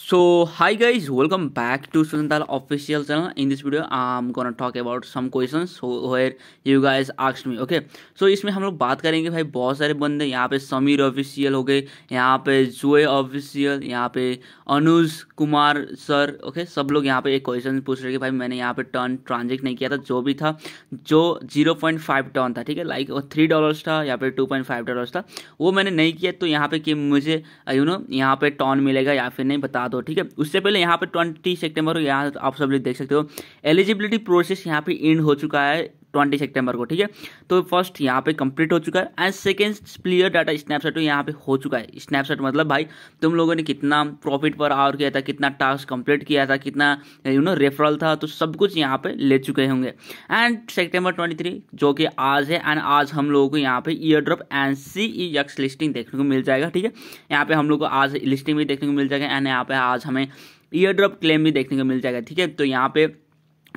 so hi guys welcome back to Susantal official channel in this video i'm gonna talk about some questions so where you guys asked me okay so इसमें हम लोग बात करेंगे भाई बहुत सारे बंदे यहाँ पे समीर ऑफिशियल हो गए यहाँ पे जोए ऑफिशियल यहाँ पे अनुज कुमार सर ओके सब लोग यहाँ पे एक क्वेश्चन पूछ रहे कि भाई मैंने यहाँ पे टर्न ट्रांजेक्ट नहीं किया था जो भी था जो जीरो पॉइंट फाइव टर्न था ठीक है लाइक थ्री डॉलर्स था यहाँ पे टू पॉइंट फाइव डॉलर्स था वो मैंने नहीं किया तो यहाँ पे कि मुझे यू नो यहाँ पे टर्न मिलेगा या फिर नहीं बता बता दो ठीक है उससे पहले यहाँ पे ट्वेंटी सेप्टेम्बर को यहाँ आप सब लोग देख सकते हो एलिजिबिलिटी प्रोसेस यहाँ पे एंड हो चुका है ट्वेंटी सेप्टेम्बर को ठीक है तो फर्स्ट यहाँ पे कंप्लीट हो चुका है and second player data snapshot यहाँ पे हो चुका है स्नैपशॉट मतलब भाई तुम लोगों ने कितना प्रॉफिट पर आवर किया था कितना टास्क कंप्लीट किया था कितना यू नो रेफरल था तो सब कुछ यहाँ पे ले चुके होंगे एंड सेप्टेम्बर ट्वेंटी जो कि आज है एंड आज हम लोगों को यहाँ पे airdrop and C E X listing देखने को मिल जाएगा ठीक है यहाँ पे हम लोग को आज लिस्टिंग भी देखने को मिल जाएगा एंड यहाँ पे आज हमें ईयर ड्रॉप क्लेम भी देखने को मिल जाएगा ठीक है तो यहाँ पे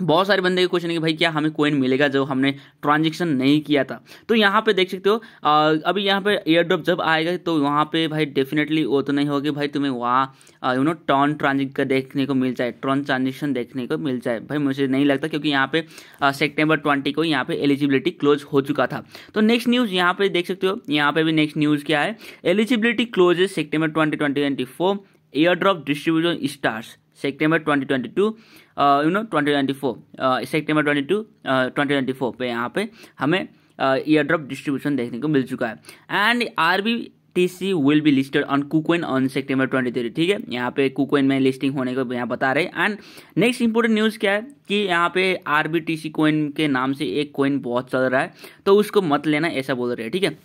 बहुत सारे बंदे के क्वेश्चन है कि भाई क्या हमें कोइन मिलेगा जो हमने ट्रांजेक्शन नहीं किया था तो यहाँ पे देख सकते हो अभी यहाँ पे एयर ड्रॉप जब आएगा तो वहाँ पे भाई डेफिनेटली वो तो नहीं होगा भाई तुम्हें वहाँ यू नो टॉन ट्रांजेक्ट का देखने को मिल जाए ट्रॉन ट्रांजेक्शन देखने को मिल जाए भाई मुझे नहीं लगता क्योंकि यहाँ पे सेप्टेम्बर ट्वेंटी को यहाँ पे एलिजिबिलिटी क्लोज हो चुका था तो नेक्स्ट न्यूज़ यहाँ पे देख सकते हो यहाँ पे भी नेक्स्ट न्यूज़ क्या है eligibility close September twenty twenty twenty four air drop distribution starts September twenty twenty two you know twenty twenty four September twenty two twenty twenty four पर यहाँ पर हमें ईयर ड्रॉप डिस्ट्रीब्यूशन देखने को मिल चुका है and R B T C will be listed on KuCoin on September twenty three ठीक है यहाँ पे कुकोइन में लिस्टिंग होने को यहाँ बता रहे हैं एंड नेक्स्ट इंपॉर्टेंट न्यूज़ क्या है कि यहाँ पे R B T C coin के नाम से एक कोइन बहुत चल रहा है तो उसको मत लेना ऐसा बोल रहे हैं ठीक है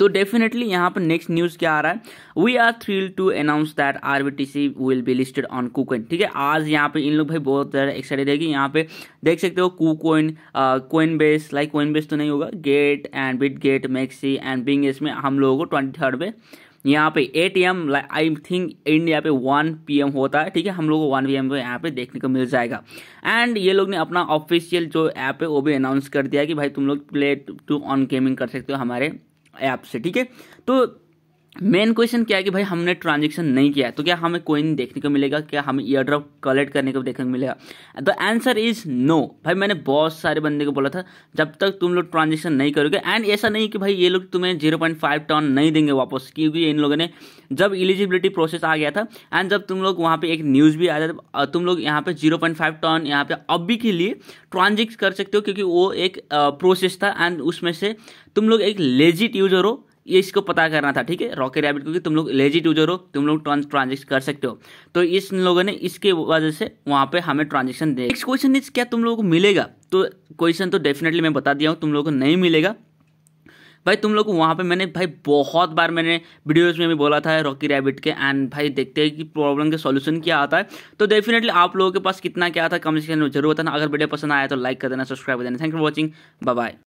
तो डेफिनेटली यहाँ पर नेक्स्ट न्यूज क्या आ रहा है we are thrill to announce that RBTC will be listed on KuCoin ठीक है आज यहाँ पे इन लोग भाई बहुत ज़्यादा एक्साइटेड है कि यहाँ पे देख सकते हो KuCoin Coinbase like Coinbase तो नहीं होगा Gate and Bitget MEXC and Bing इसमें हम लोगों को ट्वेंटी थर्ड में यहाँ पे T M I think India पे वन पी एम होता है ठीक है हम लोग को वन पी एम पे यहाँ पे देखने को मिल जाएगा एंड ये लोग ने अपना ऑफिशियल जो ऐप है वो भी अनाउंस कर दिया कि भाई तुम लोग प्ले टू ऑन गेमिंग कर सकते हो हमारे ऐप से ठीक है तो मेन क्वेश्चन क्या है कि भाई हमने ट्रांजेक्शन नहीं किया है तो क्या हमें कोइन देखने को मिलेगा क्या हमें ईयर ड्रॉप कलेक्ट करने को देखने को मिलेगा द आंसर इज नो भाई मैंने बहुत सारे बंदे को बोला था जब तक तुम लोग ट्रांजेक्शन नहीं करोगे एंड ऐसा नहीं कि भाई ये लोग तुम्हें जीरो पॉइंट फाइव टन नहीं देंगे वापस क्योंकि इन लोगों ने जब एलिजिबिलिटी प्रोसेस आ गया था एंड जब तुम लोग वहाँ पर एक न्यूज़ भी आया था तुम लोग यहाँ पर जीरो पॉइंट फाइव टन यहाँ पर अभी के लिए ट्रांजेक्ट कर सकते हो क्योंकि वो एक प्रोसेस था एंड उसमें से तुम लोग एक लेजिट यूजर हो ये इसको पता करना था ठीक है रॉकेट रैबिट क्योंकि तुम लोग लेजिट यूजर हो तुम लोग ट्रांजेक्ट कर सकते हो तो इस लोगों ने इसके वजह से वहाँ पे हमें ट्रांजेक्शन दे नेक्स्ट क्वेश्चन इज क्या तुम लोगों को मिलेगा तो क्वेश्चन तो डेफिनेटली मैं बता दिया हूँ तुम लोगों को नहीं मिलेगा भाई तुम लोग वहाँ पे मैंने भाई बहुत बार मैंने वीडियोस में भी बोला था रॉकी रैबिट के एंड भाई देखते हैं कि प्रॉब्लम के सॉल्यूशन क्या आता है तो डेफिनेटली आप लोगों के पास कितना क्या आता है कमेंट सेक्शन में जरूर बताना अगर वीडियो पसंद आया तो लाइक कर देना सब्सक्राइब कर देना thank you for watching bye